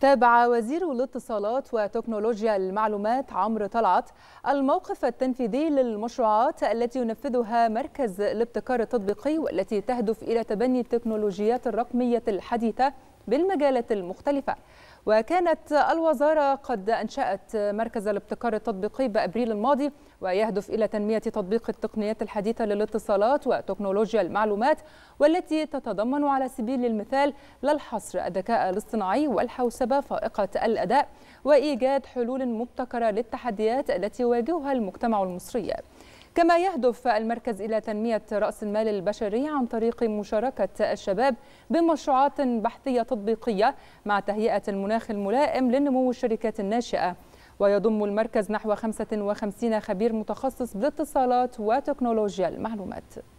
تابع وزير الاتصالات وتكنولوجيا المعلومات عمرو طلعت الموقف التنفيذي للمشروعات التي ينفذها مركز الابتكار التطبيقي والتي تهدف إلى تبني التكنولوجيات الرقمية الحديثة بالمجالات المختلفة وكانت الوزارة قد أنشأت مركز الابتكار التطبيقي بأبريل الماضي ويهدف إلى تنمية تطبيق التقنيات الحديثة للاتصالات وتكنولوجيا المعلومات والتي تتضمن على سبيل المثال لا الحصر الذكاء الاصطناعي والحوسبة فائقة الأداء وإيجاد حلول مبتكرة للتحديات التي يواجهها المجتمع المصري كما يهدف المركز إلى تنمية رأس المال البشري عن طريق مشاركة الشباب بمشروعات بحثية تطبيقية مع تهيئة المناخ الملائم لنمو الشركات الناشئة ويضم المركز نحو 55 خبير متخصص بالاتصالات وتكنولوجيا المعلومات